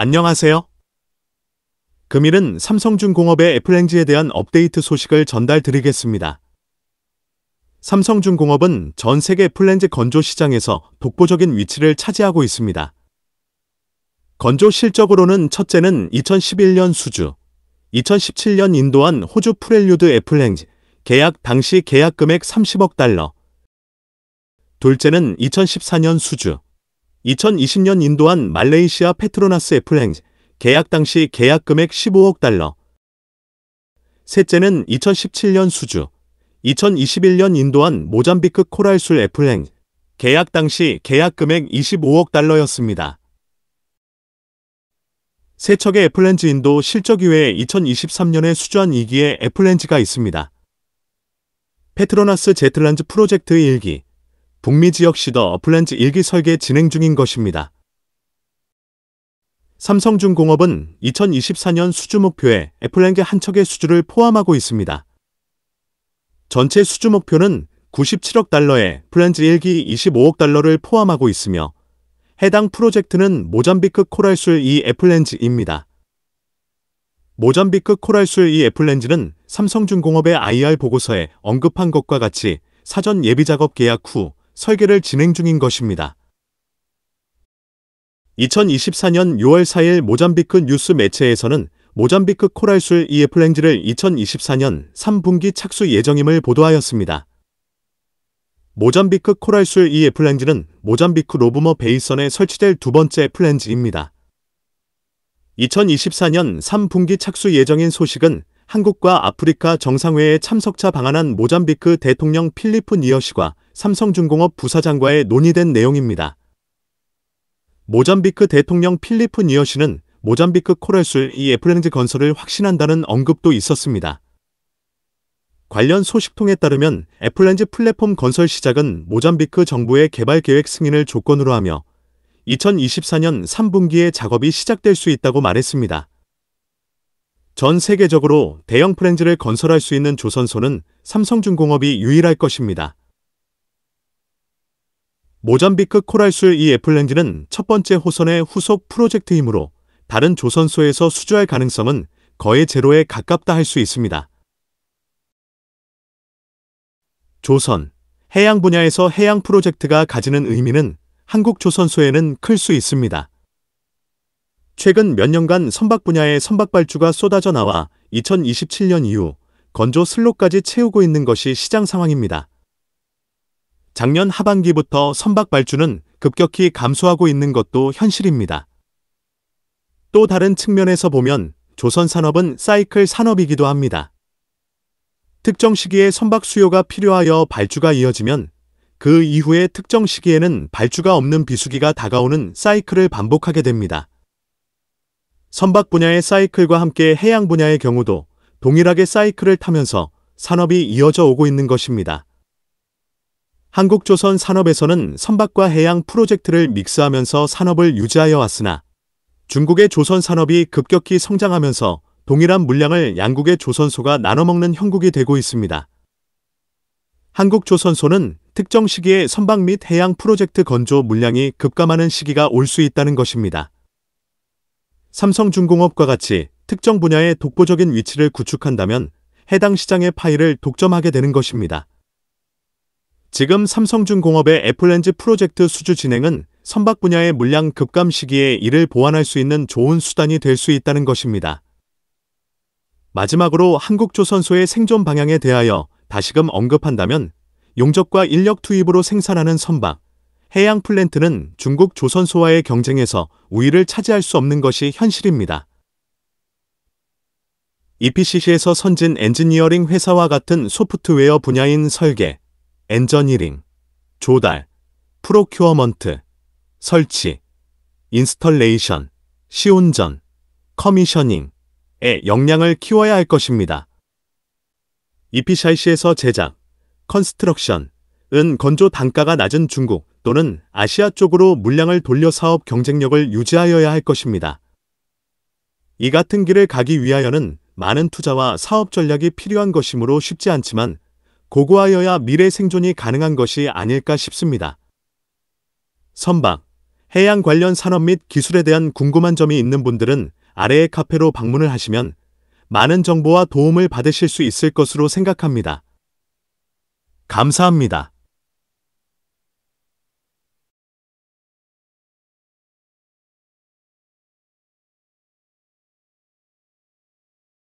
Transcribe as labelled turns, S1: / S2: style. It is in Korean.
S1: 안녕하세요. 금일은 삼성중공업의 애플행지에 대한 업데이트 소식을 전달드리겠습니다. 삼성중공업은 전 세계 플렌즈 건조 시장에서 독보적인 위치를 차지하고 있습니다. 건조 실적으로는 첫째는 2011년 수주, 2017년 인도한 호주 프렐류드 애플행지 계약 당시 계약 금액 30억 달러, 둘째는 2014년 수주, 2020년 인도한 말레이시아 페트로나스 애플행 계약 당시 계약 금액 15억 달러. 셋째는 2017년 수주. 2021년 인도한 모잠비크 코랄술 애플행 계약 당시 계약 금액 25억 달러였습니다. 세척의 애플렌즈 인도 실적 이외에 2023년에 수주한 2기의 애플렌즈가 있습니다. 페트로나스 제틀란즈 프로젝트 1기 북미 지역 시더 어플랜즈 일기 설계 진행 중인 것입니다. 삼성중공업은 2024년 수주 목표에 애플란게 한 척의 수주를 포함하고 있습니다. 전체 수주 목표는 97억 달러에 플랜즈 1기 25억 달러를 포함하고 있으며 해당 프로젝트는 모잠비크 코랄술 2애플랜즈입니다 모잠비크 코랄술 2애플랜즈는 삼성중공업의 IR 보고서에 언급한 것과 같이 사전 예비작업 계약 후 설계를 진행 중인 것입니다. 2024년 6월 4일 모잠비크 뉴스 매체에서는 모잠비크 코랄술 이에플랭를 2024년 3분기 착수 예정임을 보도하였습니다. 모잠비크 코랄술 이에플랭는 모잠비크 로브머 베이선에 설치될 두 번째 플랜지입니다. 2024년 3분기 착수 예정인 소식은 한국과 아프리카 정상회의에 참석차 방한한 모잠비크 대통령 필리프 니어시과 삼성중공업 부사장과의 논의된 내용입니다. 모잠비크 대통령 필리프 니어시는 모잠비크 코랄술 이애플랜드 건설을 확신한다는 언급도 있었습니다. 관련 소식통에 따르면 애플랜즈 플랫폼 건설 시작은 모잠비크 정부의 개발 계획 승인을 조건으로 하며 2024년 3분기에 작업이 시작될 수 있다고 말했습니다. 전 세계적으로 대형 프렌즈를 건설할 수 있는 조선소는 삼성중공업이 유일할 것입니다. 모잠비크 코랄술 이 애플랜드는 첫 번째 호선의 후속 프로젝트이므로 다른 조선소에서 수주할 가능성은 거의 제로에 가깝다 할 수 있습니다. 조선 해양 분야에서 해양 프로젝트가 가지는 의미는 한국 조선소에는 클 수 있습니다. 최근 몇 년간 선박 분야의 선박 발주가 쏟아져 나와 2027년 이후 건조 슬로까지 채우고 있는 것이 시장 상황입니다. 작년 하반기부터 선박 발주는 급격히 감소하고 있는 것도 현실입니다. 또 다른 측면에서 보면 조선 산업은 사이클 산업이기도 합니다. 특정 시기에 선박 수요가 필요하여 발주가 이어지면 그 이후에 특정 시기에는 발주가 없는 비수기가 다가오는 사이클을 반복하게 됩니다. 선박 분야의 사이클과 함께 해양 분야의 경우도 동일하게 사이클을 타면서 산업이 이어져 오고 있는 것입니다. 한국조선 산업에서는 선박과 해양 프로젝트를 믹스하면서 산업을 유지하여 왔으나 중국의 조선 산업이 급격히 성장하면서 동일한 물량을 양국의 조선소가 나눠먹는 형국이 되고 있습니다. 한국조선소는 특정 시기에 선박 및 해양 프로젝트 건조 물량이 급감하는 시기가 올 수 있다는 것입니다. 삼성중공업과 같이 특정 분야의 독보적인 위치를 구축한다면 해당 시장의 파일을 독점하게 되는 것입니다. 지금 삼성중공업의 애플렌즈 프로젝트 수주 진행은 선박 분야의 물량 급감 시기에 이를 보완할 수 있는 좋은 수단이 될 수 있다는 것입니다. 마지막으로 한국조선소의 생존 방향에 대하여 다시금 언급한다면 용접과 인력 투입으로 생산하는 선박, 해양 플랜트는 중국 조선소와의 경쟁에서 우위를 차지할 수 없는 것이 현실입니다. EPCC에서 선진 엔지니어링 회사와 같은 소프트웨어 분야인 설계, 엔저니링, 조달, 프로큐어먼트, 설치, 인스톨레이션, 시운전, 커미셔닝의 역량을 키워야 할 것입니다. EPCC에서 제작, 컨스트럭션은 건조 단가가 낮은 중국, 또는 아시아 쪽으로 물량을 돌려 사업 경쟁력을 유지하여야 할 것입니다. 이 같은 길을 가기 위하여는 많은 투자와 사업 전략이 필요한 것이므로 쉽지 않지만 고고하여야 미래 생존이 가능한 것이 아닐까 싶습니다. 선박, 해양 관련 산업 및 기술에 대한 궁금한 점이 있는 분들은 아래의 카페로 방문을 하시면 많은 정보와 도움을 받으실 수 있을 것으로 생각합니다. 감사합니다.